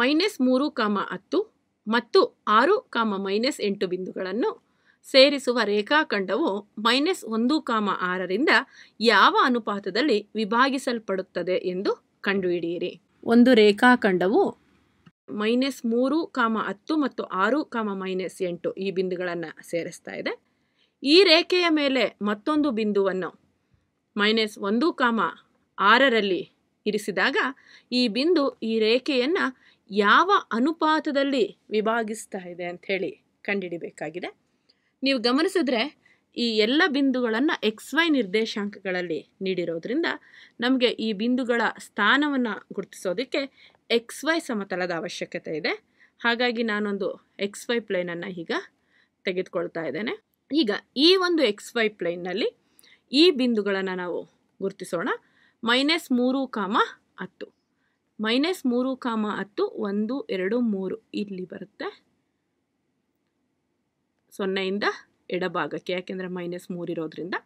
minus ಮೂರು ಕಾಮ ಹತ್ತು ಮತ್ತು ಆರು ಕಾಮ ಮೈನಸ್ ಎಂಟು ಬಿಂದುಗಳನ್ನು ಸೇರಿಸುವ ರೇಖಾಖಂಡವು ಮೈನಸ್ ಒಂದು ಕಾಮ ಆರರಿಂದ ಯಾವ ಅನುಪಾತದಲ್ಲಿ ವಿಭಾಗಿಸಲ್ಪಡುತ್ತದೆ ಎಂದು ಕಂಡುಹಿಡಿಯಿರಿ ಒಂದು ರೇಖಾಖಂಡವು ಮೈನಸ್ ಮೂರು ಕಾಮ ಹತ್ತು ಮತ್ತು ಆರು ಕಾಮ ಮೈನಸ್ ಎಂಟು ಈ ಬಿಂದುಗಳನ್ನು ಸೇರಿಸ್ತಾ ಇದೆ ಈ ರೇಖೆಯ ಮೇಲೆ ಮತ್ತೊಂದು ಬಿಂದುವನ್ನು ಮೈನಸ್ ಒಂದು ಕಾಮ ಆರರಲ್ಲಿ ಇರಿಸಿದಾಗ ಈ ಬಿಂದು ಈ ರೇಖೆಯನ್ನು ಯಾವ ಅನುಪಾತದಲ್ಲಿ ವಿಭಾಗಿಸ್ತಾ ಇದೆ ಅಂತ ಹೇಳಿ ಕಂಡುಹಿಡಿಬೇಕಾಗಿದೆ ನೀವು ಗಮನಿಸಿದ್ರೆ ಈ ಎಲ್ಲ ಬಿಂದುಗಳನ್ನು ಎಕ್ಸ್ ವೈ ನಿರ್ದೇಶಾಂಕಗಳಲ್ಲಿ ನೀಡಿರೋದ್ರಿಂದ ನಮಗೆ ಈ ಬಿಂದುಗಳ ಸ್ಥಾನವನ್ನು ಗುರುತಿಸೋದಕ್ಕೆ ಎಕ್ಸ್ ವೈ ಸಮತಲದ ಅವಶ್ಯಕತೆ ಇದೆ ಹಾಗಾಗಿ ನಾನೊಂದು ಎಕ್ಸ್ ವೈ ಪ್ಲೇನನ್ನು ಈಗ ತೆಗೆದುಕೊಳ್ತಾ ಇದ್ದೇನೆ ಈಗ ಈ ಒಂದು ಎಕ್ಸ್ ವೈ ಪ್ಲೇನ್ನಲ್ಲಿ ಈ ಬಿಂದುಗಳನ್ನು ನಾವು ಗುರುತಿಸೋಣ ಮೈನಸ್ ಮೂರು ಕಾಮ ಹತ್ತು ಮೈನಸ್ ಮೂರು ಕಾಮ ಹತ್ತು ಒಂದು ಎರಡು ಮೂರು ಇಲ್ಲಿ ಬರುತ್ತೆ ಸೊನ್ನೆಯಿಂದ ಎಡಭಾಗಕ್ಕೆ ಯಾಕೆಂದರೆ ಮೈನಸ್ ಮೂರು ಇರೋದ್ರಿಂದ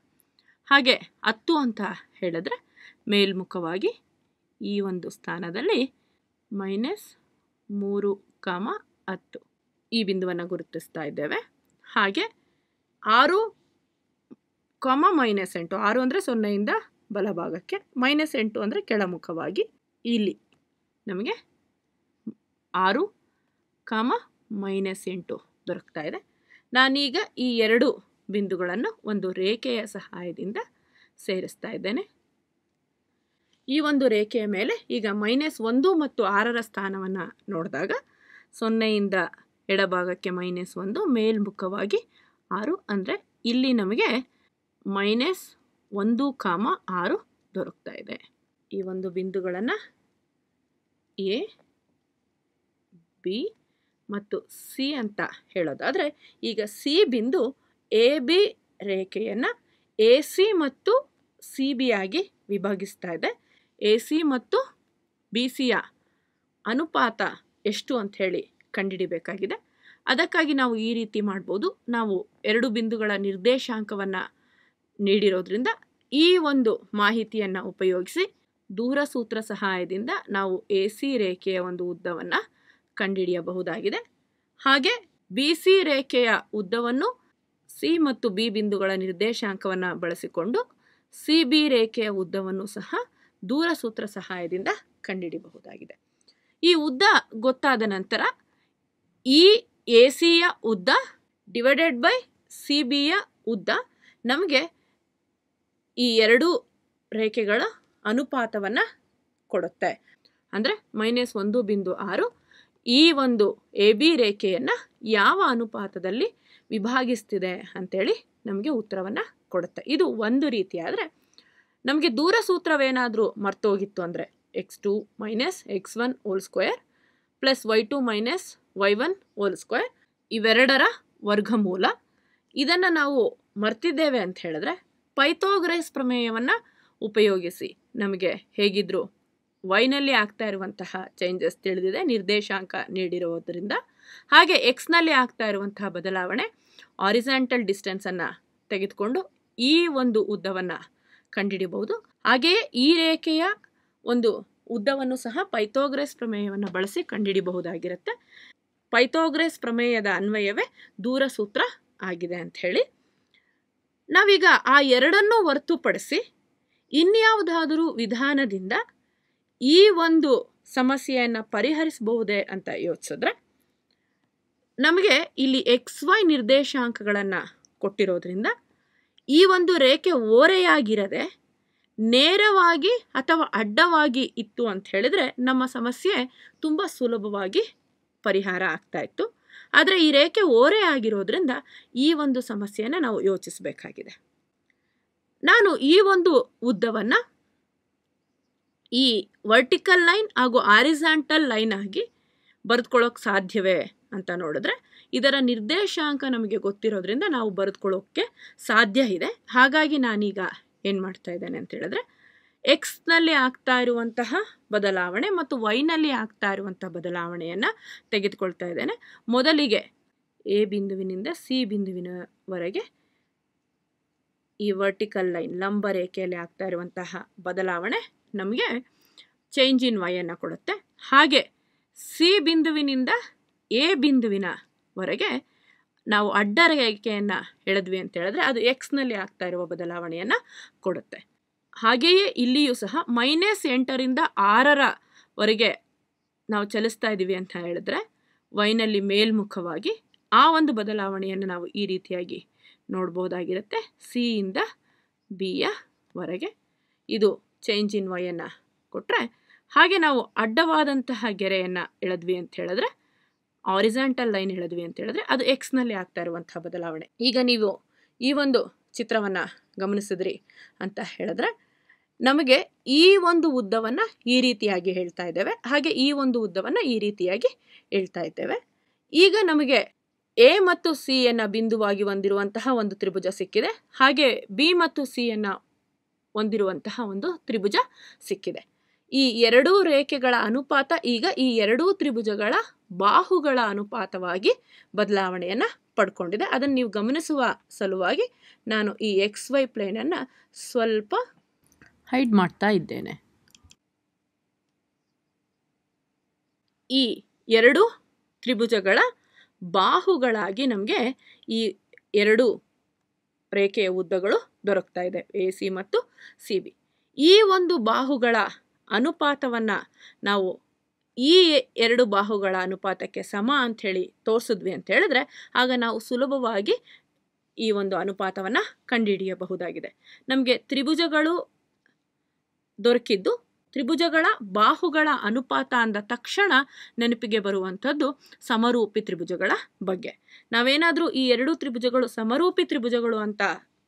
ಹಾಗೆ ಹತ್ತು ಅಂತ ಹೇಳಿದ್ರೆ ಮೇಲ್ಮುಖವಾಗಿ ಈ ಒಂದು ಸ್ಥಾನದಲ್ಲಿ ಮೈನಸ್ ಮೂರು ಕಾಮ ಹತ್ತು ಈ ಬಿಂದುವನ್ನು ಗುರುತಿಸ್ತಾ ಇದ್ದೇವೆ ಹಾಗೆ ಆರು ಕಾಮ ಮೈನಸ್ ಎಂಟು ಆರು ಅಂದರೆ ಸೊನ್ನೆಯಿಂದ ಬಲಭಾಗಕ್ಕೆ ಮೈನಸ್ ಎಂಟು ಅಂದರೆ ಕೆಳಮುಖವಾಗಿ ಇಲ್ಲಿ ನಮಗೆ ಆರು ಕಾಮ ಮೈನಸ್ ಎಂಟು ದೊರಕ್ತಾ ಇದೆ ನಾನೀಗ ಈ ಎರಡು ಬಿಂದುಗಳನ್ನು ಒಂದು ರೇಖೆಯ ಸಹಾಯದಿಂದ ಸೇರಿಸ್ತಾ ಇದ್ದೇನೆ ಈ ಒಂದು ರೇಖೆಯ ಮೇಲೆ ಈಗ ಮೈನಸ್ ಒಂದು ಮತ್ತು ಆರರ ಸ್ಥಾನವನ್ನು ನೋಡಿದಾಗ ಸೊನ್ನೆಯಿಂದ ಎಡಭಾಗಕ್ಕೆ ಮೈನಸ್ ಒಂದು ಮೇಲ್ಮುಖವಾಗಿ ಆರು ಅಂದರೆ ಇಲ್ಲಿ ನಮಗೆ ಮೈನಸ್ ಒಂದು ಕಾಮ ಆರು ದೊರಕ್ತಾ ಇದೆ ಈ ಒಂದು ಬಿಂದುಗಳನ್ನು ಎ ಬಿ ಮತ್ತು ಸಿ ಅಂತ ಹೇಳೋದಾದರೆ ಈಗ ಸಿ ಬಿಂದು ಎ ಬಿ ರೇಖೆಯನ್ನು ಎ ಸಿ ಮತ್ತು ಸಿ ಬಿ ಆಗಿ ವಿಭಾಗಿಸ್ತಾ ಇದೆ ಎ ಸಿ ಮತ್ತು ಬಿ ಸಿಯ ಅನುಪಾತ ಎಷ್ಟು ಅಂಥೇಳಿ ಕಂಡುಹಿಡಿಬೇಕಾಗಿದೆ ಅದಕ್ಕಾಗಿ ನಾವು ಈ ರೀತಿ ಮಾಡ್ಬೋದು ನಾವು ಎರಡು ಬಿಂದುಗಳ ನಿರ್ದೇಶಾಂಕವನ್ನು ನೀಡಿರೋದ್ರಿಂದ ಈ ಒಂದು ಮಾಹಿತಿಯನ್ನು ಉಪಯೋಗಿಸಿ ದೂರಸೂತ್ರ ಸಹಾಯದಿಂದ ನಾವು ಎ ಸಿ ರೇಖೆಯ ಒಂದು ಉದ್ದವನ್ನು ಕಂಡುಹಿಡಿಯಬಹುದಾಗಿದೆ ಹಾಗೆ ಬಿ ಸಿ ರೇಖೆಯ ಉದ್ದವನ್ನು ಸಿ ಮತ್ತು ಬಿ ಬಿಂದುಗಳ ನಿರ್ದೇಶಾಂಕವನ್ನು ಬಳಸಿಕೊಂಡು ಸಿ ಬಿ ರೇಖೆಯ ಉದ್ದವನ್ನು ಸಹ ದೂರಸೂತ್ರ ಸಹಾಯದಿಂದ ಕಂಡುಹಿಡಿಯಬಹುದಾಗಿದೆ ಈ ಉದ್ದ ಗೊತ್ತಾದ ನಂತರ ಈ ಎ ಸಿಯ ಉದ್ದ ಡಿವೈಡೆಡ್ ಬೈ ಸಿ ಬಿಯ ಉದ್ದ ನಮಗೆ ಈ ಎರಡು ರೇಖೆಗಳ ಅನುಪಾತವನ್ನು ಕೊಡುತ್ತೆ ಅಂದರೆ ಮೈನಸ್ ಒಂದು ಬಿಂದು ಆರು ಈ ಒಂದು ಎ ಬಿ ರೇಖೆಯನ್ನು ಯಾವ ಅನುಪಾತದಲ್ಲಿ ವಿಭಾಗಿಸ್ತಿದೆ ಅಂಥೇಳಿ ನಮಗೆ ಉತ್ತರವನ್ನು ಕೊಡುತ್ತೆ ಇದು ಒಂದು ರೀತಿ ನಮಗೆ ದೂರ ಸೂತ್ರವೇನಾದರೂ ಮರ್ತೋಗಿತ್ತು ಅಂದರೆ x two minus x one whole square plus y two minus y one whole square ಇವೆರಡರ ವರ್ಗಮೂಲ ಇದನ್ನು ನಾವು ಮರ್ತಿದ್ದೇವೆ ಅಂತ ಹೇಳಿದ್ರೆ ಪೈಥೋಗ್ರೈಸ್ ಪ್ರಮೇಯವನ್ನು ಉಪಯೋಗಿಸಿ ನಮಗೆ ಹೇಗಿದ್ದರೂ ವೈನಲ್ಲಿ ಆಗ್ತಾ ಇರುವಂತಹ ಚೇಂಜಸ್ ತಿಳಿದಿದೆ ನಿರ್ದೇಶಾಂಕ ನೀಡಿರುವುದರಿಂದ ಹಾಗೆ ಎಕ್ಸ್ನಲ್ಲಿ ಆಗ್ತಾ ಇರುವಂತಹ ಬದಲಾವಣೆ ಆರಿಸೆಂಟಲ್ ಡಿಸ್ಟೆನ್ಸನ್ನು ತೆಗೆದುಕೊಂಡು ಈ ಒಂದು ಉದ್ದವನ್ನು ಕಂಡುಹಿಡಿಯಬಹುದು ಹಾಗೆಯೇ ಈ ರೇಖೆಯ ಒಂದು ಉದ್ದವನ್ನು ಸಹ ಪೈಥೋಗ್ರೆಸ್ ಪ್ರಮೇಯವನ್ನು ಬಳಸಿ ಕಂಡುಹಿಡಿಯಬಹುದಾಗಿರುತ್ತೆ ಪೈಥೋಗ್ರೆಸ್ ಪ್ರಮೇಯದ ಅನ್ವಯವೇ ದೂರ ಸೂತ್ರ ಆಗಿದೆ ಅಂಥೇಳಿ ನಾವೀಗ ಆ ಎರಡನ್ನೂ ಹೊರತುಪಡಿಸಿ ಇನ್ಯಾವುದಾದರೂ ವಿಧಾನದಿಂದ ಈ ಒಂದು ಸಮಸ್ಯೆಯನ್ನು ಪರಿಹರಿಸಬಹುದೇ ಅಂತ ಯೋಚಿಸಿದ್ರೆ ನಮಗೆ ಇಲ್ಲಿ ಎಕ್ಸ್ ವೈ ನಿರ್ದೇಶಾಂಕಗಳನ್ನು ಕೊಟ್ಟಿರೋದ್ರಿಂದ ಈ ಒಂದು ರೇಖೆ ಓರೆಯಾಗಿರದೆ ನೇರವಾಗಿ ಅಥವಾ ಅಡ್ಡವಾಗಿ ಇತ್ತು ಅಂತ ಹೇಳಿದರೆ ನಮ್ಮ ಸಮಸ್ಯೆ ತುಂಬ ಸುಲಭವಾಗಿ ಪರಿಹಾರ ಆಗ್ತಾ ಇತ್ತು ಆದರೆ ಈ ರೇಖೆ ಓರೆಯಾಗಿರೋದ್ರಿಂದ ಈ ಒಂದು ಸಮಸ್ಯೆಯನ್ನು ನಾವು ಯೋಚಿಸಬೇಕಾಗಿದೆ ನಾನು ಈ ಒಂದು ಉದ್ದವನ್ನು ಈ ವರ್ಟಿಕಲ್ ಲೈನ್ ಹಾಗೂ ಆರಿಸಾಂಟಲ್ ಲೈನ್ ಆಗಿ ಬರೆದುಕೊಳ್ಳೋಕೆ ಸಾಧ್ಯವೇ ಅಂತ ನೋಡಿದ್ರೆ ಇದರ ನಿರ್ದೇಶಾಂಕ ನಮಗೆ ಗೊತ್ತಿರೋದ್ರಿಂದ ನಾವು ಬರೆದ್ಕೊಳ್ಳೋಕ್ಕೆ ಸಾಧ್ಯ ಇದೆ ಹಾಗಾಗಿ ನಾನೀಗ ಏನು ಮಾಡ್ತಾ ಇದ್ದೇನೆ ಅಂತ ಹೇಳಿದ್ರೆ ಎಕ್ಸ್ನಲ್ಲಿ ಆಗ್ತಾ ಇರುವಂತಹ ಬದಲಾವಣೆ ಮತ್ತು ವೈನಲ್ಲಿ ಆಗ್ತಾ ಇರುವಂಥ ಬದಲಾವಣೆಯನ್ನು ತೆಗೆದುಕೊಳ್ತಾ ಇದ್ದೇನೆ ಮೊದಲಿಗೆ ಎ ಬಿಂದುವಿನಿಂದ ಸಿ ಬಿಂದುವಿನವರೆಗೆ ಈ ವರ್ಟಿಕಲ್ ಲೈನ್ ಲಂಬ ರೇಖೆಯಲ್ಲಿ ಆಗ್ತಾ ಇರುವಂತಹ ಬದಲಾವಣೆ ನಮಗೆ ಚೇಂಜ್ ಇನ್ ವೈಯನ್ನು ಕೊಡುತ್ತೆ ಹಾಗೆ ಸಿ ಬಿಂದುವಿನಿಂದ ಎ ಬಿಂದುವಿನವರೆಗೆ ನಾವು ಅಡ್ಡರೇಖೆಯನ್ನು ರೇಖೆಯನ್ನು ಎಳೆದ್ವಿ ಅಂತ ಹೇಳಿದ್ರೆ ಅದು ಎಕ್ಸ್ನಲ್ಲಿ ಆಗ್ತಾ ಇರುವ ಬದಲಾವಣೆಯನ್ನು ಕೊಡುತ್ತೆ ಹಾಗೆಯೇ ಇಲ್ಲಿಯೂ ಸಹ ಮೈನಸ್ ಎಂಟರಿಂದ ಆರರವರೆಗೆ ನಾವು ಚಲಿಸ್ತಾ ಇದ್ದೀವಿ ಅಂತ ಹೇಳಿದ್ರೆ ವೈನಲ್ಲಿ ಮೇಲ್ಮುಖವಾಗಿ ಆ ಒಂದು ಬದಲಾವಣೆಯನ್ನು ನಾವು ಈ ರೀತಿಯಾಗಿ ನೋಡ್ಬೋದಾಗಿರುತ್ತೆ ಬಿ ಯ ವರೆಗೆ ಇದು ಚೇಂಜ್ ಇನ್ ವೈಯನ್ನು ಕೊಟ್ಟರೆ ಹಾಗೆ ನಾವು ಅಡ್ಡವಾದಂತಹ ಗೆರೆಯನ್ನು ಎಳೆದ್ವಿ ಅಂತ ಹೇಳಿದ್ರೆ ಆರಿಜಾಂಟಲ್ ಲೈನ್ ಹೇಳಿದ್ವಿ ಅಂತ ಹೇಳಿದ್ರೆ ಅದು ಎಕ್ಸ್ನಲ್ಲಿ ಆಗ್ತಾ ಇರುವಂತಹ ಬದಲಾವಣೆ ಈಗ ನೀವು ಈ ಒಂದು ಚಿತ್ರವನ್ನು ಗಮನಿಸಿದ್ರಿ ಅಂತ ಹೇಳಿದ್ರೆ ನಮಗೆ ಈ ಒಂದು ಉದ್ದವನ್ನು ಈ ರೀತಿಯಾಗಿ ಹೇಳ್ತಾ ಇದ್ದೇವೆ ಹಾಗೆ ಈ ಒಂದು ಉದ್ದವನ್ನು ಈ ರೀತಿಯಾಗಿ ಹೇಳ್ತಾ ಇದ್ದೇವೆ ಈಗ ನಮಗೆ ಎ ಮತ್ತು ಸಿ ಅನ್ನು ಬಿಂದುವಾಗಿ ಹೊಂದಿರುವಂತಹ ಒಂದು ತ್ರಿಭುಜ ಸಿಕ್ಕಿದೆ ಹಾಗೆ ಬಿ ಮತ್ತು ಸಿ ಅನ್ನು ಹೊಂದಿರುವಂತಹ ಒಂದು ತ್ರಿಭುಜ ಸಿಕ್ಕಿದೆ ಈ ಎರಡೂ ರೇಖೆಗಳ ಅನುಪಾತ ಈಗ ಈ ಎರಡೂ ತ್ರಿಭುಜಗಳ ಬಾಹುಗಳ ಅನುಪಾತವಾಗಿ ಬದಲಾವಣೆಯನ್ನು ಪಡ್ಕೊಂಡಿದೆ ಅದನ್ನು ನೀವು ಗಮನಿಸುವ ಸಲುವಾಗಿ ನಾನು ಈ ಎಕ್ಸ್ ವೈ ಪ್ಲೇನನ್ನು ಸ್ವಲ್ಪ ಹೈಡ್ ಮಾಡ್ತಾ ಇದ್ದೇನೆ ಈ ಎರಡು ತ್ರಿಭುಜಗಳ ಬಾಹುಗಳಾಗಿ ನಮಗೆ ಈ ಎರಡು ರೇಖೆಯ ಉದ್ದಗಳು ದೊರಕ್ತಾ ಇದೆ ಎ ಸಿ ಮತ್ತು ಸಿ ಬಿ ಈ ಒಂದು ಬಾಹುಗಳ ಅನುಪಾತವನ್ನು ನಾವು ಈ ಎರಡು ಬಾಹುಗಳ ಅನುಪಾತಕ್ಕೆ ಸಮ ಅಂಥೇಳಿ ತೋರಿಸಿದ್ವಿ ಅಂತ ಹೇಳಿದ್ರೆ ಆಗ ನಾವು ಸುಲಭವಾಗಿ ಈ ಒಂದು ಅನುಪಾತವನ್ನು ಕಂಡುಹಿಡಿಯಬಹುದಾಗಿದೆ ನಮಗೆ ತ್ರಿಭುಜಗಳು ದೊರಕಿದ್ದು ತ್ರಿಭುಜಗಳ ಬಾಹುಗಳ ಅನುಪಾತ ಅಂದ ತಕ್ಷಣ ನೆನಪಿಗೆ ಬರುವಂಥದ್ದು ಸಮರೂಪಿ ತ್ರಿಭುಜಗಳ ಬಗ್ಗೆ ನಾವೇನಾದರೂ ಈ ಎರಡು ತ್ರಿಭುಜಗಳು ಸಮರೂಪಿ ತ್ರಿಭುಜಗಳು ಅಂತ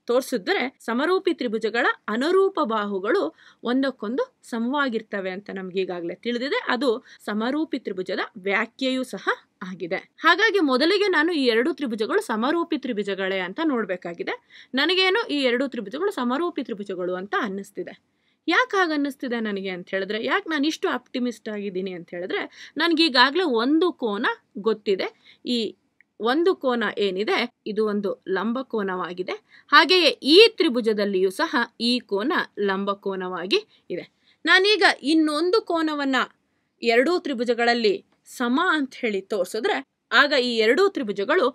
ತೋರಿಸಿದ್ರೆ ಸಮರೂಪಿ ತ್ರಿಭುಜಗಳ ಅನುರೂಪ ಬಾಹುಗಳು ಒಂದಕ್ಕೊಂದು ಸಮವಾಗಿರ್ತವೆ ಅಂತ ನಮ್ಗೆ ಈಗಾಗಲೇ ತಿಳಿದಿದೆ ಅದು ಸಮರೂಪಿ ತ್ರಿಭುಜದ ವ್ಯಾಖ್ಯೆಯೂ ಸಹ ಆಗಿದೆ ಹಾಗಾಗಿ ಮೊದಲಿಗೆ ನಾನು ಈ ಎರಡು ತ್ರಿಭುಜಗಳು ಸಮರೂಪಿ ತ್ರಿಭುಜಗಳೇ ಅಂತ ನೋಡಬೇಕಾಗಿದೆ ನನಗೇನು ಈ ಎರಡು ತ್ರಿಭುಜಗಳು ಸಮರೂಪಿ ತ್ರಿಭುಜಗಳು ಅಂತ ಅನ್ನಿಸ್ತಿದೆ ಯಾಕೆ ಹಾಗೆ ಅನ್ನಿಸ್ತಿದೆ ನನಗೆ ಅಂತ ಹೇಳಿದ್ರೆ ಯಾಕೆ ನಾನು ಇಷ್ಟು ಆಪ್ಟಿಮಿಸ್ಟ್ ಆಗಿದ್ದೀನಿ ಅಂತ ಹೇಳಿದ್ರೆ ನನಗೀಗಾಗಲೇ ಒಂದು ಕೋನ ಗೊತ್ತಿದೆ ಈ ಒಂದು ಕೋನ ಏನಿದೆ ಇದು ಒಂದು ಲಂಬ ಕೋನವಾಗಿದೆ ಹಾಗೆಯೇ ಈ ತ್ರಿಭುಜದಲ್ಲಿಯೂ ಸಹ ಈ ಕೋನ ಲಂಬ ಕೋನವಾಗಿ ಇದೆ ನಾನೀಗ ಇನ್ನೊಂದು ಕೋನವನ್ನು ಎರಡೂ ತ್ರಿಭುಜಗಳಲ್ಲಿ ಸಮ ಅಂತ ಹೇಳಿ ತೋರಿಸಿದ್ರೆ ಆಗ ಈ ಎರಡೂ ತ್ರಿಭುಜಗಳು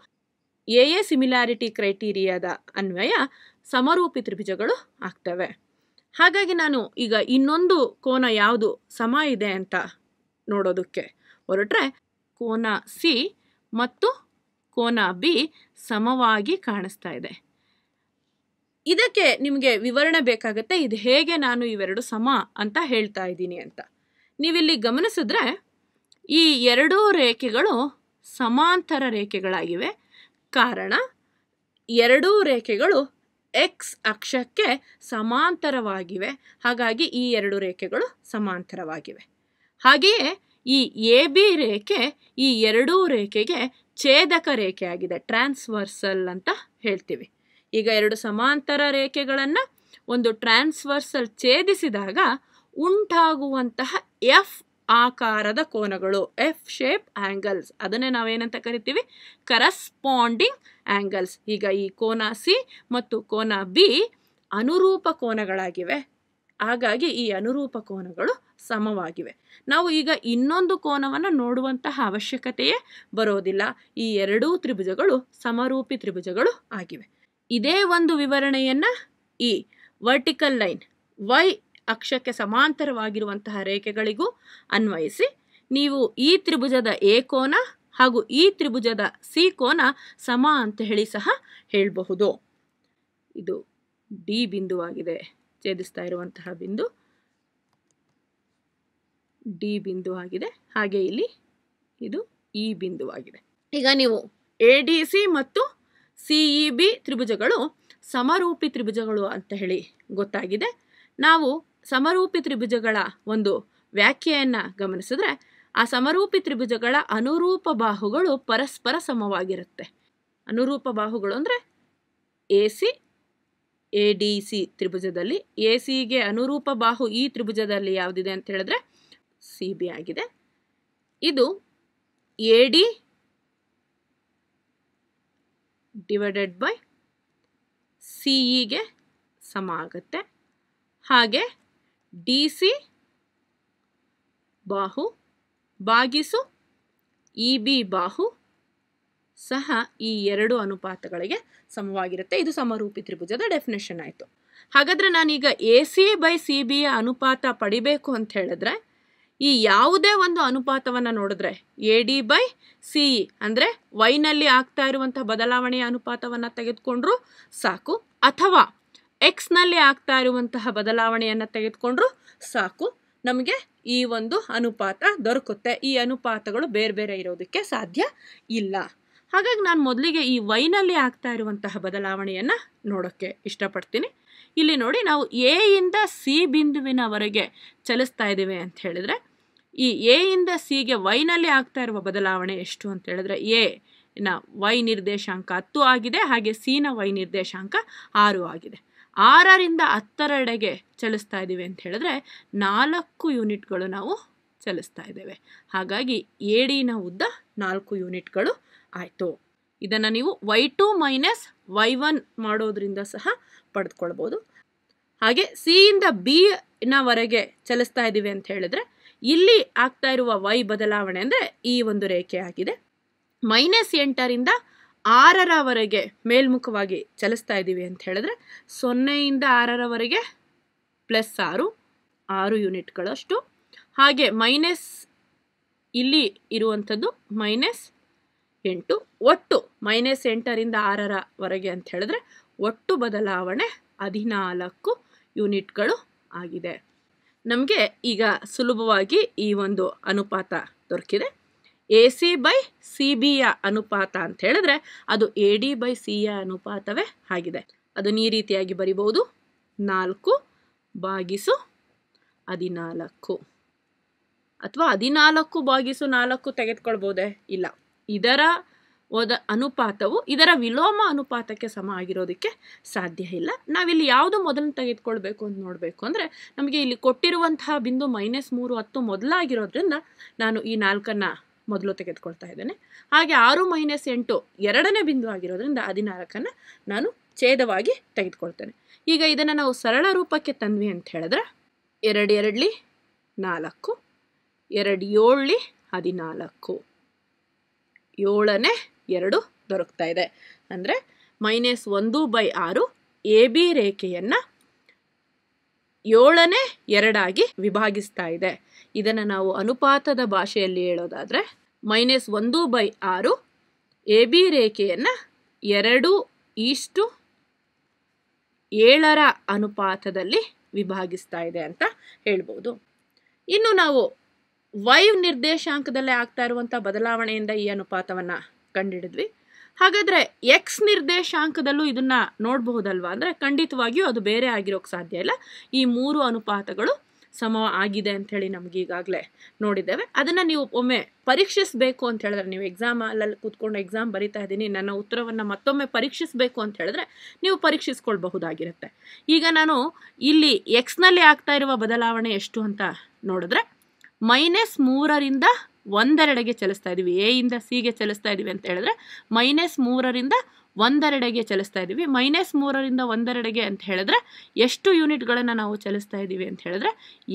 ಎ ಎ ಸಿಮಿಲಾರಿಟಿ ಕ್ರೈಟೀರಿಯಾದ ಅನ್ವಯ ಸಮರೂಪಿ ತ್ರಿಭುಜಗಳು ಆಗ್ತವೆ ಹಾಗಾಗಿ ನಾನು ಈಗ ಇನ್ನೊಂದು ಕೋನ ಯಾವುದು ಸಮ ಇದೆ ಅಂತ ನೋಡೋದಕ್ಕೆ ಹೊರಟ್ರೆ ಕೋನ ಸಿ ಮತ್ತು ಕೋನ ಬಿ ಸಮವಾಗಿ ಕಾಣಿಸ್ತಾ ಇದೆ ಇದಕ್ಕೆ ನಿಮಗೆ ವಿವರಣೆ ಬೇಕಾಗುತ್ತೆ ಇದು ಹೇಗೆ ನಾನು ಇವೆರಡು ಸಮ ಅಂತ ಹೇಳ್ತಾ ಇದ್ದೀನಿ ಅಂತ ನೀವಿಲ್ಲಿ ಗಮನಿಸಿದ್ರೆ ಈ ಎರಡೂ ರೇಖೆಗಳು ಸಮಾಂತರ ರೇಖೆಗಳಾಗಿವೆ ಕಾರಣ ಎರಡೂ ರೇಖೆಗಳು ಎಕ್ಸ್ ಅಕ್ಷಕ್ಕೆ ಸಮಾಂತರವಾಗಿವೆ ಹಾಗಾಗಿ ಈ ಎರಡು ರೇಖೆಗಳು ಸಮಾಂತರವಾಗಿವೆ ಹಾಗೆಯೇ ಈ ಎ ಬಿ ರೇಖೆ ಈ ಎರಡೂ ರೇಖೆಗೆ ಛೇದಕ ರೇಖೆಯಾಗಿದೆ ಟ್ರಾನ್ಸ್ವರ್ಸಲ್ ಅಂತ ಹೇಳ್ತೀವಿ ಈಗ ಎರಡು ಸಮಾಂತರ ರೇಖೆಗಳನ್ನು ಒಂದು ಟ್ರಾನ್ಸ್ವರ್ಸಲ್ ಛೇದಿಸಿದಾಗ ಉಂಟಾಗುವಂತಹ ಎಫ್ ಆಕಾರದ ಕೋನಗಳು ಎಫ್ ಶೇಪ್ ಆ್ಯಂಗಲ್ಸ್ ಅದನ್ನೇ ನಾವೇನಂತ ಕರಿತೀವಿ ಕರಸ್ಪಾಂಡಿಂಗ್ ಆ್ಯಂಗಲ್ಸ್ ಈಗ ಈ ಕೋನ ಸಿ ಮತ್ತು ಕೋನ ಬಿ ಅನುರೂಪ ಕೋನಗಳಾಗಿವೆ ಹಾಗಾಗಿ ಈ ಅನುರೂಪ ಕೋನಗಳು ಸಮವಾಗಿವೆ ನಾವು ಈಗ ಇನ್ನೊಂದು ಕೋನವನ್ನು ನೋಡುವಂತಹ ಅವಶ್ಯಕತೆಯೇ ಬರೋದಿಲ್ಲ ಈ ಎರಡೂ ತ್ರಿಭುಜಗಳು ಸಮರೂಪಿ ತ್ರಿಭುಜಗಳು ಆಗಿವೆ ಇದೇ ಒಂದು ವಿವರಣೆಯನ್ನು ಈ ವರ್ಟಿಕಲ್ ಲೈನ್ ವೈ ಅಕ್ಷಕ್ಕೆ ಸಮಾಂತರವಾಗಿರುವಂತಹ ರೇಖೆಗಳಿಗೂ ಅನ್ವಯಿಸಿ ನೀವು ಈ ತ್ರಿಭುಜದ ಏಕೋನ ಹಾಗೂ ಈ ತ್ರಿಭುಜದ ಸಿ ಕೋನ ಸಮ ಅಂತ ಹೇಳಿ ಸಹ ಹೇಳಬಹುದು ಇದು ಡಿ ಬಿಂದುವಾಗಿದೆ ಛೇದಿಸ್ತಾ ಇರುವಂತಹ ಬಿಂದು ಡಿ ಬಿಂದು ಆಗಿದೆ ಹಾಗೆ ಇಲ್ಲಿ ಇದು ಇ ಬಿಂದುವಾಗಿದೆ ಈಗ ನೀವು ಎ ಡಿ ಸಿ ಮತ್ತು ಸಿಇ ಬಿ ತ್ರಿಭುಜಗಳು ಸಮರೂಪಿ ತ್ರಿಭುಜಗಳು ಅಂತ ಹೇಳಿ ಗೊತ್ತಾಗಿದೆ ನಾವು ಸಮರೂಪಿ ತ್ರಿಭುಜಗಳ ಒಂದು ವ್ಯಾಖ್ಯೆಯನ್ನು ಗಮನಿಸಿದ್ರೆ ಆ ಸಮರೂಪಿ ತ್ರಿಭುಜಗಳ ಅನುರೂಪ ಬಾಹುಗಳು ಪರಸ್ಪರ ಸಮವಾಗಿರುತ್ತೆ ಅನುರೂಪ ಬಾಹುಗಳು ಅಂದರೆ A C A D C ತ್ರಿಭುಜದಲ್ಲಿ ಎ ಸಿಗೆ ಅನುರೂಪ ಬಾಹು ಈ ತ್ರಿಭುಜದಲ್ಲಿ ಯಾವುದಿದೆ ಅಂತ ಹೇಳಿದ್ರೆ ಸಿ ಬಿ ಆಗಿದೆ ಇದು ಎ ಡಿ ಡಿವೈಡೆಡ್ ಬೈ ಸಿಇಗೆ ಸಮ ಆಗುತ್ತೆ ಹಾಗೆ ಡಿಸಿ ಬಾಹು ಬಾಗಿಸು ಇ ಬಿ ಬಾಹು ಸಹ ಈ ಎರಡು ಅನುಪಾತಗಳಿಗೆ ಸಮವಾಗಿರುತ್ತೆ ಇದು ಸಮರೂಪಿ ತ್ರಿಭುಜದ ಡೆಫಿನೇಷನ್ ಆಯಿತು ಹಾಗಾದರೆ ನಾನೀಗ ಎ ಸಿ ಬೈ ಸಿ ಬಿಯ ಅನುಪಾತ ಪಡಿಬೇಕು ಅಂತ ಹೇಳಿದ್ರೆ ಈ ಯಾವುದೇ ಒಂದು ಅನುಪಾತವನ್ನು ನೋಡಿದ್ರೆ A D by C E ಅಂದರೆ ವೈನಲ್ಲಿ ಆಗ್ತಾ ಇರುವಂಥ ಬದಲಾವಣೆಯ ಅನುಪಾತವನ್ನು ತೆಗೆದುಕೊಂಡ್ರೂ ಸಾಕು ಅಥವಾ ಎಕ್ಸ್ನಲ್ಲಿ ಆಗ್ತಾ ಇರುವಂತಹ ಬದಲಾವಣೆಯನ್ನು ತೆಗೆದುಕೊಂಡ್ರೂ ಸಾಕು ನಮಗೆ ಈ ಒಂದು ಅನುಪಾತ ದೊರಕುತ್ತೆ ಈ ಅನುಪಾತಗಳು ಬೇರೆ ಬೇರೆ ಇರೋದಕ್ಕೆ ಸಾಧ್ಯ ಇಲ್ಲ ಹಾಗಾಗಿ ನಾನು ಮೊದಲಿಗೆ ಈ ವೈನಲ್ಲಿ ಆಗ್ತಾ ಇರುವಂತಹ ಬದಲಾವಣೆಯನ್ನು ನೋಡೋಕ್ಕೆ ಇಷ್ಟಪಡ್ತೀನಿ ಇಲ್ಲಿ ನೋಡಿ ನಾವು ಎ ಇಂದ ಸಿ ಬಿಂದುವಿನವರೆಗೆ ಚಲಿಸ್ತಾ ಇದ್ದೀವಿ ಅಂತ ಹೇಳಿದ್ರೆ ಈ ಎ ಇಂದ ಸಿಗೆ ವೈನಲ್ಲಿ ಆಗ್ತಾ ಇರುವ ಬದಲಾವಣೆ ಎಷ್ಟು ಅಂತ ಹೇಳಿದ್ರೆ ಎ ನ ವೈ ನಿರ್ದೇಶಾಂಕ ಹತ್ತು ಆಗಿದೆ ಹಾಗೆ ಸಿನ ವೈ ನಿರ್ದೇಶಾಂಕ ಆರು ಆಗಿದೆ ಆರರಿಂದ ಹತ್ತರೆಡೆಗೆ ಚಲಿಸ್ತಾ ಇದ್ದೀವಿ ಅಂತ ಹೇಳಿದ್ರೆ ನಾಲ್ಕು ಯೂನಿಟ್ಗಳು ನಾವು ಚಲಿಸ್ತಾ ಇದ್ದೇವೆ ಹಾಗಾಗಿ ಎ ಡಿನ ಉದ್ದ ನಾಲ್ಕು ಯೂನಿಟ್ಗಳು ಆಯಿತು ಇದನ್ನು ನೀವು y two minus y one ಮಾಡೋದ್ರಿಂದ ಸಹ ಪಡೆದುಕೊಳ್ಬೋದು ಹಾಗೆ ಸಿ ಬಿ ಬಿನವರೆಗೆ ಚಲಿಸ್ತಾ ಇದ್ದೀವಿ ಅಂತ ಹೇಳಿದ್ರೆ ಇಲ್ಲಿ ಆಗ್ತಾ ಇರುವ ವೈ ಬದಲಾವಣೆ ಅಂದರೆ ಈ ಒಂದು ರೇಖೆ ಆಗಿದೆ ಮೈನಸ್ ಎಂಟರಿಂದ ಆರರವರೆಗೆ ಮೇಲ್ಮುಖವಾಗಿ ಚಲಿಸ್ತಾ ಇದ್ದೀವಿ ಅಂತ ಹೇಳಿದ್ರೆ ಸೊನ್ನೆಯಿಂದ ಆರರವರೆಗೆ ಪ್ಲಸ್ ಆರು ಆರು ಯೂನಿಟ್ಗಳಷ್ಟು ಹಾಗೆ ಮೈನಸ್ ಇಲ್ಲಿ ಇರುವಂಥದ್ದು ಮೈನಸ್ ಎಂಟು ಒಟ್ಟು ಮೈನಸ್ ಎಂಟರಿಂದ ಆರರವರೆಗೆ ಅಂತ ಹೇಳಿದ್ರೆ ಒಟ್ಟು ಬದಲಾವಣೆ ಹದಿನಾಲ್ಕು ಯೂನಿಟ್ಗಳು ಆಗಿದೆ ನಮಗೆ ಈಗ ಸುಲಭವಾಗಿ ಈ ಒಂದು ಅನುಪಾತ ದೊರಕಿದೆ ಎ ಸಿ ಬೈ ಸಿ ಬಿಯ ಅನುಪಾತ ಅಂತ ಹೇಳಿದ್ರೆ ಅದು ಎ ಡಿ ಬೈ ಸಿ ಯ ಅನುಪಾತವೇ ಆಗಿದೆ ಅದನ್ನು ಈ ರೀತಿಯಾಗಿ ಬರಿಬಹುದು ನಾಲ್ಕು ಬಾಗಿಸು ಹದಿನಾಲ್ಕು ಅಥವಾ ಹದಿನಾಲ್ಕು ಬಾಗಿಸು ನಾಲ್ಕು ತೆಗೆದುಕೊಳ್ಬೋದೇ ಇಲ್ಲ ಇದರ ಒದ ಅನುಪಾತವು ಇದರ ವಿಲೋಮ ಅನುಪಾತಕ್ಕೆ ಸಮ ಆಗಿರೋದಕ್ಕೆ ಸಾಧ್ಯ ಇಲ್ಲ ನಾವಿಲ್ಲಿ ಯಾವುದು ಮೊದಲು ತೆಗೆದುಕೊಳ್ಬೇಕು ಅಂತ ನೋಡಬೇಕು ಅಂದರೆ ನಮಗೆ ಇಲ್ಲಿ ಕೊಟ್ಟಿರುವಂತಹ ಬಿಂದು ಮೈನಸ್ ಮೂರು ಹತ್ತು ಮೊದಲಾಗಿರೋದ್ರಿಂದ ನಾನು ಈ ನಾಲ್ಕನ್ನು ಮೊದಲು ತೆಗೆದುಕೊಳ್ತಾ ಇದ್ದೇನೆ ಹಾಗೆ ಆರು ಮೈನಸ್ ಎಂಟು ಎರಡನೇ ಬಿಂದು ಆಗಿರೋದ್ರಿಂದ ಹದಿನಾಲ್ಕನ್ನು ನಾನು ಛೇದವಾಗಿ ತೆಗೆದುಕೊಳ್ತೇನೆ ಈಗ ಇದನ್ನು ನಾವು ಸರಳ ರೂಪಕ್ಕೆ ತಂದ್ವಿ ಅಂತ ಹೇಳಿದ್ರೆ ಎರಡು ಎರಡಲಿ ನಾಲ್ಕು ಎರಡು ಏಳಲಿ ಹದಿನಾಲ್ಕು ಏಳನೇ ಎರಡು ದೊರಕ್ತಾ ಇದೆ ಅಂದರೆ ಮೈನಸ್ ಒಂದು ಬೈ ಆರು ಎ ಬಿ ರೇಖೆಯನ್ನು ಏಳನೇ ಎರಡಾಗಿ ವಿಭಾಗಿಸ್ತಾ ಇದೆ ಇದನ್ನು ನಾವು ಅನುಪಾತದ ಭಾಷೆಯಲ್ಲಿ ಹೇಳೋದಾದರೆ ಮೈನಸ್ ಒಂದು ಬೈ ಆರು ಎ ಬಿ ರೇಖೆಯನ್ನು ಎರಡು ಈಸ್ಟು ಏಳರ ಅನುಪಾತದಲ್ಲಿ ವಿಭಾಗಿಸ್ತಾ ಇದೆ ಅಂತ ಹೇಳ್ಬೋದು ಇನ್ನು ನಾವು ವೈವ್ ನಿರ್ದೇಶಾಂಕದಲ್ಲೇ ಆಗ್ತಾ ಇರುವಂಥ ಬದಲಾವಣೆಯಿಂದ ಈ ಅನುಪಾತವನ್ನು ಕಂಡುಹಿಡಿದ್ವಿ ಹಾಗಾದರೆ ಎಕ್ಸ್ ನಿರ್ದೇಶಾಂಕದಲ್ಲೂ ಇದನ್ನು ನೋಡಬಹುದಲ್ವಾ ಅಂದರೆ ಖಂಡಿತವಾಗಿಯೂ ಅದು ಬೇರೆ ಆಗಿರೋಕೆ ಸಾಧ್ಯ ಇಲ್ಲ ಈ ಮೂರು ಅನುಪಾತಗಳು ಸಮ ಆಗಿದೆ ಅಂಥೇಳಿ ನಮಗೆ ಈಗಾಗಲೇ ನೋಡಿದ್ದೇವೆ ಅದನ್ನು ನೀವು ಒಮ್ಮೆ ಪರೀಕ್ಷಿಸಬೇಕು ಅಂತ ಹೇಳಿದ್ರೆ ನೀವು ಎಕ್ಸಾಮ್ ಅಲ್ಲಲ್ಲಿ ಕೂತ್ಕೊಂಡು ಎಕ್ಸಾಮ್ ಬರಿತಾ ಇದ್ದೀನಿ ನನ್ನ ಉತ್ತರವನ್ನು ಮತ್ತೊಮ್ಮೆ ಪರೀಕ್ಷಿಸಬೇಕು ಅಂತ ಹೇಳಿದ್ರೆ ನೀವು ಪರೀಕ್ಷಿಸ್ಕೊಳ್ಬಹುದಾಗಿರುತ್ತೆ ಈಗ ನಾನು ಇಲ್ಲಿ ಎಕ್ಸ್ನಲ್ಲಿ ಆಗ್ತಾ ಇರುವ ಬದಲಾವಣೆ ಎಷ್ಟು ಅಂತ ನೋಡಿದ್ರೆ ಮೈನಸ್ ಮೂರರಿಂದ ಒಂದೆರಡೆಗೆ ಚಲಿಸ್ತಾ ಇದ್ದೀವಿ ಇಂದ ಸಿಗೆ ಚಲಿಸ್ತಾ ಇದ್ದೀವಿ ಅಂತ ಹೇಳಿದ್ರೆ ಮೈನಸ್ ಮೂರರಿಂದ ಒಂದೆರಡೆಗೆ ಚಲಿಸ್ತಾ ಇದ್ದೀವಿ ಮೈನಸ್ ಮೂರರಿಂದ ಒಂದೆರಡೆಗೆ ಅಂತ ಹೇಳಿದ್ರೆ ಎಷ್ಟು ಯೂನಿಟ್ಗಳನ್ನು ನಾವು ಚಲಿಸ್ತಾ ಇದ್ದೀವಿ ಅಂತ ಹೇಳಿದ್ರೆ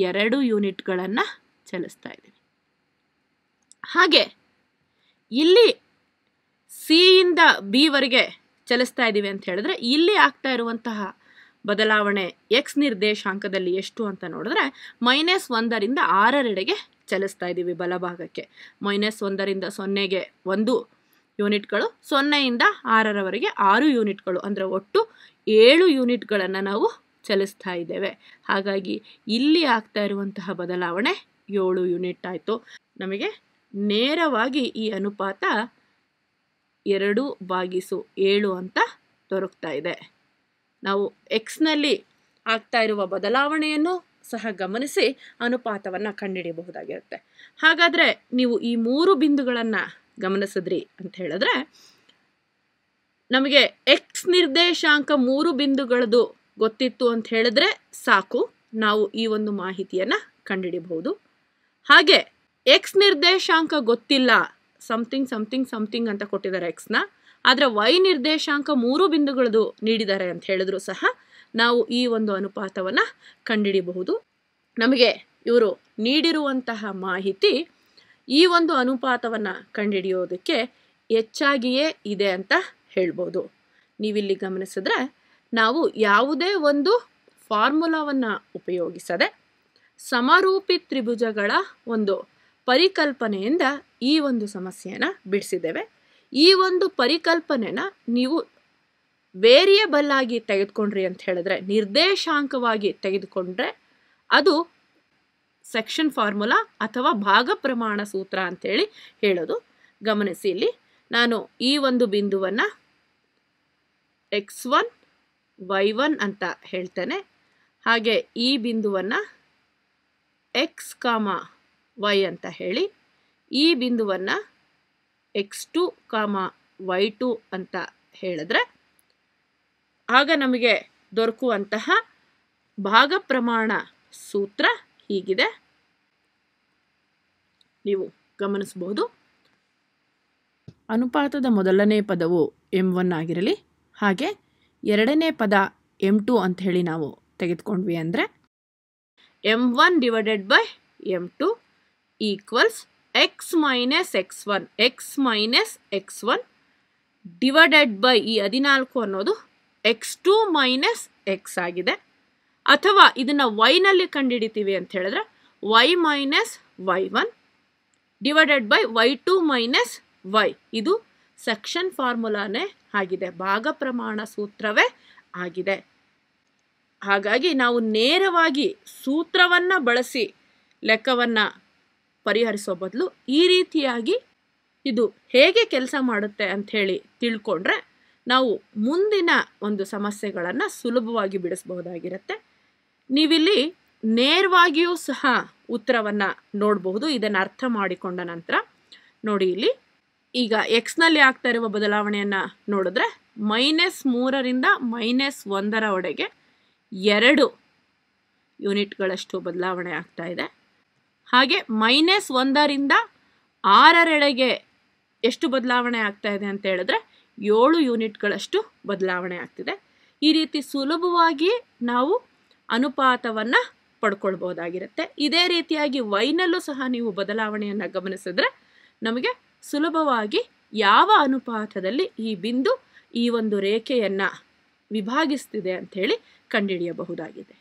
ಎರಡು ಯೂನಿಟ್ಗಳನ್ನು ಚಲಿಸ್ತಾ ಇದ್ದೀವಿ ಹಾಗೆ ಇಲ್ಲಿ ಸಿಯಿಂದ ಬಿವರೆಗೆ ಚಲಿಸ್ತಾ ಇದ್ದೀವಿ ಅಂತ ಹೇಳಿದ್ರೆ ಇಲ್ಲಿ ಆಗ್ತಾ ಇರುವಂತಹ ಬದಲಾವಣೆ ಎಕ್ಸ್ ನಿರ್ದೇಶಾಂಕದಲ್ಲಿ ಎಷ್ಟು ಅಂತ ನೋಡಿದ್ರೆ ಮೈನಸ್ ಒಂದರಿಂದ ಆರರೆಡೆಗೆ ಚಲಿಸ್ತಾ ಇದ್ದೀವಿ ಬಲಭಾಗಕ್ಕೆ ಮೈನಸ್ ಒಂದರಿಂದ ಸೊನ್ನೆಗೆ ಒಂದು ಯೂನಿಟ್ಗಳು ಸೊನ್ನೆಯಿಂದ ಆರರವರೆಗೆ ಆರು ಯೂನಿಟ್ಗಳು ಅಂದರೆ ಒಟ್ಟು ಏಳು ಯೂನಿಟ್ಗಳನ್ನು ನಾವು ಚಲಿಸ್ತಾ ಇದ್ದೇವೆ ಹಾಗಾಗಿ ಇಲ್ಲಿ ಆಗ್ತಾ ಇರುವಂತಹ ಬದಲಾವಣೆ ಏಳು ಯೂನಿಟ್ ಆಯಿತು ನಮಗೆ ನೇರವಾಗಿ ಈ ಅನುಪಾತ ಎರಡು ಬಾಗಿಸು ಏಳು ಅಂತ ದೊರಕ್ತಾ ಇದೆ ನಾವು ಎಕ್ಸ್ನಲ್ಲಿ ಆಗ್ತಾ ಇರುವ ಬದಲಾವಣೆಯನ್ನು ಸಹ ಗಮನಿಸಿ ಅನುಪಾತವನ್ನ ಕಂಡುಹಿಡಿಯಬಹುದಾಗಿರುತ್ತೆ ಹಾಗಾದ್ರೆ ನೀವು ಈ ಮೂರು ಬಿಂದುಗಳನ್ನ ಗಮನಿಸಿದ್ರಿ ಅಂತ ಹೇಳಿದ್ರೆ ನಮಗೆ ಎಕ್ಸ್ ನಿರ್ದೇಶಾಂಕ ಮೂರು ಬಿಂದುಗಳದು ಗೊತ್ತಿತ್ತು ಅಂತ ಹೇಳಿದ್ರೆ ಸಾಕು ನಾವು ಈ ಒಂದು ಮಾಹಿತಿಯನ್ನ ಕಂಡುಹಿಡಿಬಹುದು ಹಾಗೆ ಎಕ್ಸ್ ನಿರ್ದೇಶಾಂಕ ಗೊತ್ತಿಲ್ಲ ಸಮಥಿಂಗ್ ಸಮಥಿಂಗ್ ಸಮಥಿಂಗ್ ಅಂತ ಕೊಟ್ಟಿದ್ದಾರೆ ಎಕ್ಸ್ನ ಆದರೆ ವೈ ನಿರ್ದೇಶಾಂಕ ಮೂರು ಬಿಂದುಗಳದು ನೀಡಿದ್ದಾರೆ ಅಂತ ಹೇಳಿದ್ರು ಸಹ ನಾವು ಈ ಒಂದು ಅನುಪಾತವನ್ನು ಕಂಡಿಡಿಯಬಹುದು ನಮಗೆ ಇವರು ನೀಡಿರುವಂತಹ ಮಾಹಿತಿ ಈ ಒಂದು ಅನುಪಾತವನ್ನು ಕಂಡಿಡಿಯೋದಕ್ಕೆ ಹೆಚ್ಚಾಗಿಯೇ ಇದೆ ಅಂತ ಹೇಳ್ಬೋದು ನೀವಿಲ್ಲಿ ಗಮನಿಸಿದ್ರೆ ನಾವು ಯಾವುದೇ ಒಂದು ಫಾರ್ಮುಲಾವನ್ನು ಉಪಯೋಗಿಸದೆ ಸಮರೂಪಿ ತ್ರಿಭುಜಗಳ ಒಂದು ಪರಿಕಲ್ಪನೆಯಿಂದ ಈ ಒಂದು ಸಮಸ್ಯೆಯನ್ನು ಬಿಡಿಸಿದ್ದೇವೆ ಈ ಒಂದು ಪರಿಕಲ್ಪನೆನ ನೀವು ವೇರಿಯಬಲ್ ಆಗಿ ತೆಗೆದುಕೊಂಡ್ರಿ ಅಂತ ಹೇಳಿದ್ರೆ ನಿರ್ದೇಶಾಂಕವಾಗಿ ತೆಗೆದುಕೊಂಡ್ರೆ ಅದು ಸೆಕ್ಷನ್ ಫಾರ್ಮುಲಾ ಅಥವಾ ಭಾಗ ಪ್ರಮಾಣ ಸೂತ್ರ ಅಂತೇಳಿ ಹೇಳೋದು ಗಮನಿಸಿ ಇಲ್ಲಿ ನಾನು ಈ ಒಂದು ಬಿಂದುವನ್ನು ಎಕ್ಸ್ ಒನ್ ವೈ ಒನ್ ಅಂತ ಹೇಳ್ತೇನೆ ಹಾಗೆ ಈ ಬಿಂದುವನ್ನು ಎಕ್ಸ್ ಕಾಮ ವೈ ಅಂತ ಹೇಳಿ ಈ ಬಿಂದುವನ್ನು x two comma y two ಅಂತ ಹೇಳಿದ್ರೆ ಆಗ ನಮಗೆ ದೊರಕುವಂತಹ ಭಾಗ ಪ್ರಮಾಣ ಸೂತ್ರ ಹೀಗಿದೆ ನೀವು ಗಮನಿಸಬಹುದು ಅನುಪಾತದ ಮೊದಲನೇ ಪದವು ಎಂ ಒನ್ ಆಗಿರಲಿ ಹಾಗೆ ಎರಡನೇ ಪದ ಎಮ್ ಟು ಅಂತ ಹೇಳಿ ನಾವು ತೆಗೆದುಕೊಂಡ್ವಿ ಅಂದರೆ M one divided by M two equals x minus x one x minus x one divided by ಈ ಹದಿನಾಲ್ಕು ಅನ್ನೋದು ಎಕ್ಸ್ ಟು ಮೈನಸ್ ಎಕ್ಸ್ ಆಗಿದೆ ಅಥವಾ ಇದನ್ನು ವೈನಲ್ಲಿ ಕಂಡುಹಿಡಿತೀವಿ ಅಂತ ಹೇಳಿದ್ರೆ y minus y one divided by y two minus y ಇದು ಸೆಕ್ಷನ್ ಫಾರ್ಮುಲಾನೇ ಆಗಿದೆ ಭಾಗ ಪ್ರಮಾಣ ಸೂತ್ರವೇ ಆಗಿದೆ ಹಾಗಾಗಿ ನಾವು ನೇರವಾಗಿ ಸೂತ್ರವನ್ನು ಬಳಸಿ ಲೆಕ್ಕವನ್ನು ಪರಿಹರಿಸೋ ಬದಲು ಈ ರೀತಿಯಾಗಿ ಇದು ಹೇಗೆ ಕೆಲಸ ಮಾಡುತ್ತೆ ಅಂಥೇಳಿ ತಿಳ್ಕೊಂಡ್ರೆ ನಾವು ಮುಂದಿನ ಒಂದು ಸಮಸ್ಯೆಗಳನ್ನು ಸುಲಭವಾಗಿ ಬಿಡಿಸಬಹುದಾಗಿರುತ್ತೆ ನೀವಿಲ್ಲಿ ನೇರವಾಗಿಯೂ ಸಹ ಉತ್ತರವನ್ನು ನೋಡಬಹುದು ಇದನ್ನು ಅರ್ಥ ಮಾಡಿಕೊಂಡ ನಂತರ ನೋಡಿ ಇಲ್ಲಿ ಈಗ ಎಕ್ಸ್ನಲ್ಲಿ ಆಗ್ತಾ ಇರುವ ಬದಲಾವಣೆಯನ್ನು ನೋಡಿದ್ರೆ ಮೈನಸ್ ಮೂರರಿಂದ ಮೈನಸ್ ಒಂದರ ಒಡೆಗೆ ಎರಡು ಯೂನಿಟ್ಗಳಷ್ಟು ಬದಲಾವಣೆ ಆಗ್ತಾ ಇದೆ ಹಾಗೆ ಮೈನಸ್ ಒಂದರಿಂದ ಆರರೆಡೆಗೆ ಎಷ್ಟು ಬದಲಾವಣೆ ಆಗ್ತಾ ಇದೆ ಅಂತ ಹೇಳಿದ್ರೆ ಏಳು ಯೂನಿಟ್ಗಳಷ್ಟು ಬದಲಾವಣೆ ಆಗ್ತಿದೆ ಈ ರೀತಿ ಸುಲಭವಾಗಿ ನಾವು ಅನುಪಾತವನ್ನು ಪಡ್ಕೊಳ್ಬೋದಾಗಿರುತ್ತೆ ಇದೇ ರೀತಿಯಾಗಿ ವೈನಲ್ಲೂ ಸಹ ನೀವು ಬದಲಾವಣೆಯನ್ನು ಗಮನಿಸಿದ್ರೆ ನಮಗೆ ಸುಲಭವಾಗಿ ಯಾವ ಅನುಪಾತದಲ್ಲಿ ಈ ಬಿಂದು ಈ ಒಂದು ರೇಖೆಯನ್ನು ವಿಭಾಗಿಸ್ತಿದೆ ಅಂಥೇಳಿ ಕಂಡುಹಿಡಿಯಬಹುದಾಗಿದೆ